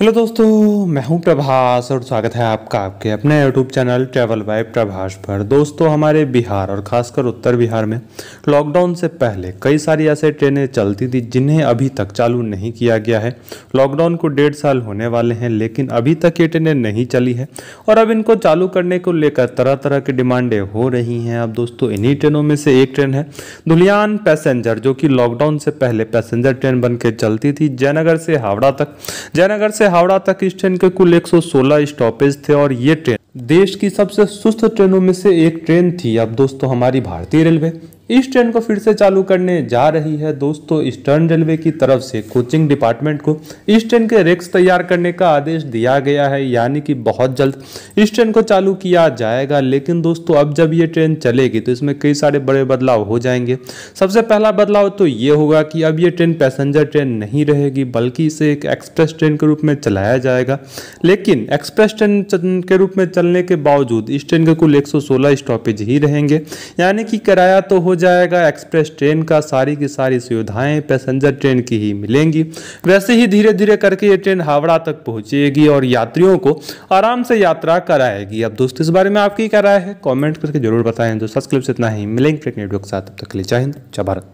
hello दोस्तों मैं हूं प्रभास और स्वागत है आपका आपके अपने YouTube channel travel by Prabhas पर दोस्तों हमारे बिहार और खासकर उत्तर बिहार में लॉकडाउन से पहले कई सारी ऐसे ट्रेनें चलती थी जिन्हें अभी तक चालू नहीं किया गया है लॉकडाउन को डेढ़ साल होने वाले हैं लेकिन अभी तक ये ट्रेनें नहीं चली है और अब इनको चालू करने को लेकर तरह तरह की डिमांडें हो रही हैं अब दोस्तों इन्हीं ट्रेनों में से एक ट्रेन है धुलियान पैसेंजर जो कि लॉकडाउन से पहले पैसेंजर ट्रेन बन चलती थी जयनगर से हावड़ा तक जयनगर से हावड़ा तक इस ट्रेन के कुल 116 स्टॉपेज थे और ये ट्रेन देश की सबसे सुस्त ट्रेनों में से एक ट्रेन थी अब दोस्तों हमारी भारतीय रेलवे इस ट्रेन को फिर से चालू करने जा रही है दोस्तों ईस्टर्न रेलवे की तरफ से कोचिंग डिपार्टमेंट को इस ट्रेन के रेक्स तैयार करने का आदेश दिया गया है यानी कि बहुत जल्द इस ट्रेन को चालू किया जाएगा लेकिन दोस्तों अब जब ये ट्रेन चलेगी तो इसमें कई सारे बड़े बदलाव हो जाएंगे सबसे पहला बदलाव तो ये होगा कि अब ये ट्रेन पैसेंजर ट्रेन नहीं रहेगी बल्कि इसे एक एक्सप्रेस ट्रेन के रूप में चलाया जाएगा लेकिन एक्सप्रेस ट्रेन के रूप में चलने के बावजूद इस ट्रेन के कुल एक स्टॉपेज ही रहेंगे यानी कि किराया तो हो जाएगा एक्सप्रेस ट्रेन का सारी की सारी सुविधाएं पैसेंजर ट्रेन की ही मिलेंगी वैसे ही धीरे धीरे करके ये ट्रेन हावड़ा तक पहुंचेगी और यात्रियों को आराम से यात्रा कराएगी अब दोस्तों इस बारे में आपकी क्या राय है कॉमेंट करके जरूर बताएं दोस्तों इतना ही मिलेंगे नेटवर्क साथ तब तक जय हिंद जय भारत